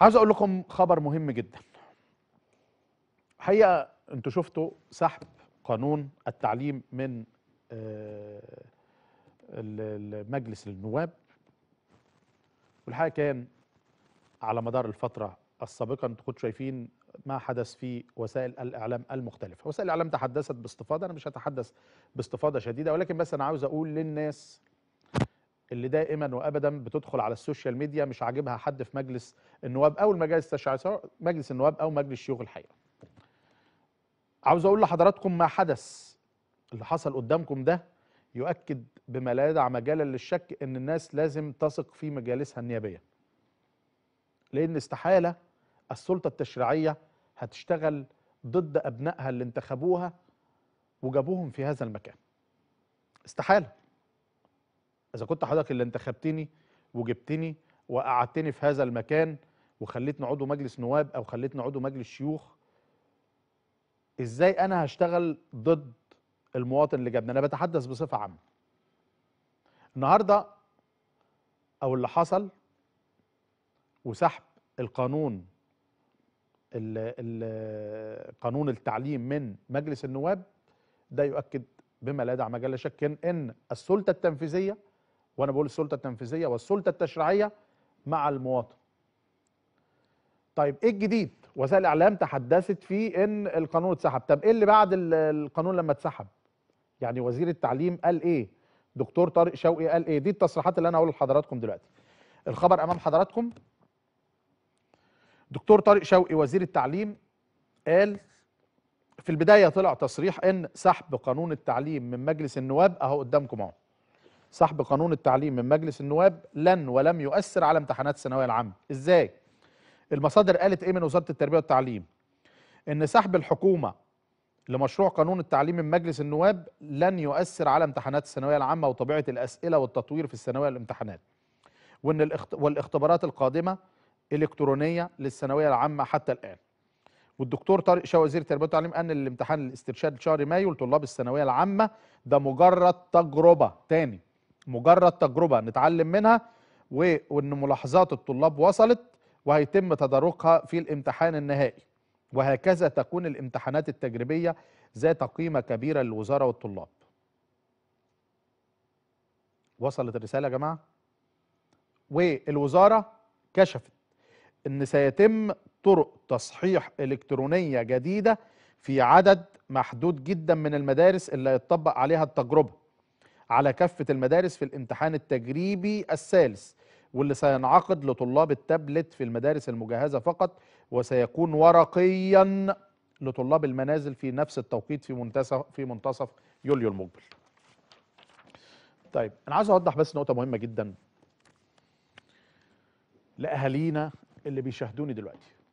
عايز اقول لكم خبر مهم جدا حقيقه انتوا شفتوا سحب قانون التعليم من آه، مجلس النواب والحقيقه كان على مدار الفتره السابقه انتوا كنتوا شايفين ما حدث في وسائل الاعلام المختلفه وسائل الاعلام تحدثت باستفاضه انا مش هتحدث باستفاضه شديده ولكن بس انا عاوز اقول للناس اللي دائما وابدا بتدخل على السوشيال ميديا مش عاجبها حد في مجلس النواب او المجالس التشريعيه سواء مجلس النواب او مجلس شيوخ الحقيقه. عاوز اقول لحضراتكم ما حدث اللي حصل قدامكم ده يؤكد بما لا يدع مجالا للشك ان الناس لازم تثق في مجالسها النيابيه. لان استحاله السلطه التشريعيه هتشتغل ضد ابنائها اللي انتخبوها وجابوهم في هذا المكان. استحاله. اذا كنت حضرتك اللي انتخبتني وجبتني وقعدتني في هذا المكان وخليتني عضو مجلس نواب او خليتني عضو مجلس شيوخ ازاي انا هشتغل ضد المواطن اللي جابني انا بتحدث بصفه عامه النهارده او اللي حصل وسحب القانون قانون التعليم من مجلس النواب ده يؤكد بما لا يدع مجال شك ان السلطه التنفيذيه وانا بقول السلطه التنفيذيه والسلطه التشريعيه مع المواطن طيب ايه الجديد وسائل الاعلام تحدثت في ان القانون اتسحب طب ايه اللي بعد القانون لما اتسحب يعني وزير التعليم قال ايه دكتور طارق شوقي قال ايه دي التصريحات اللي انا هقول لحضراتكم دلوقتي الخبر امام حضراتكم دكتور طارق شوقي وزير التعليم قال في البدايه طلع تصريح ان سحب قانون التعليم من مجلس النواب اهو قدامكم اهو سحب قانون التعليم من مجلس النواب لن ولم يؤثر على امتحانات الثانويه العامه ازاي المصادر قالت ايه من وزاره التربيه والتعليم ان سحب الحكومه لمشروع قانون التعليم من مجلس النواب لن يؤثر على امتحانات الثانويه العامه وطبيعه الاسئله والتطوير في الثانويه الامتحانات وان الاخت... والاختبارات القادمه الكترونيه للثانويه العامه حتى الان والدكتور طارق شاه وزير التربيه والتعليم ان الامتحان الاسترشاد شهر مايو لطلاب الثانويه العامه ده مجرد تجربه تاني مجرد تجربه نتعلم منها وان ملاحظات الطلاب وصلت وهيتم تداركها في الامتحان النهائي وهكذا تكون الامتحانات التجريبيه ذات قيمه كبيره للوزاره والطلاب وصلت الرساله يا جماعه والوزاره كشفت ان سيتم طرق تصحيح الكترونيه جديده في عدد محدود جدا من المدارس اللي هيطبق عليها التجربه على كافة المدارس في الامتحان التجريبي الثالث واللي سينعقد لطلاب التابلت في المدارس المجهزة فقط وسيكون ورقيا لطلاب المنازل في نفس التوقيت في منتصف في منتصف يوليو المقبل. طيب انا عايز اوضح بس نقطه مهمه جدا لاهالينا اللي بيشاهدوني دلوقتي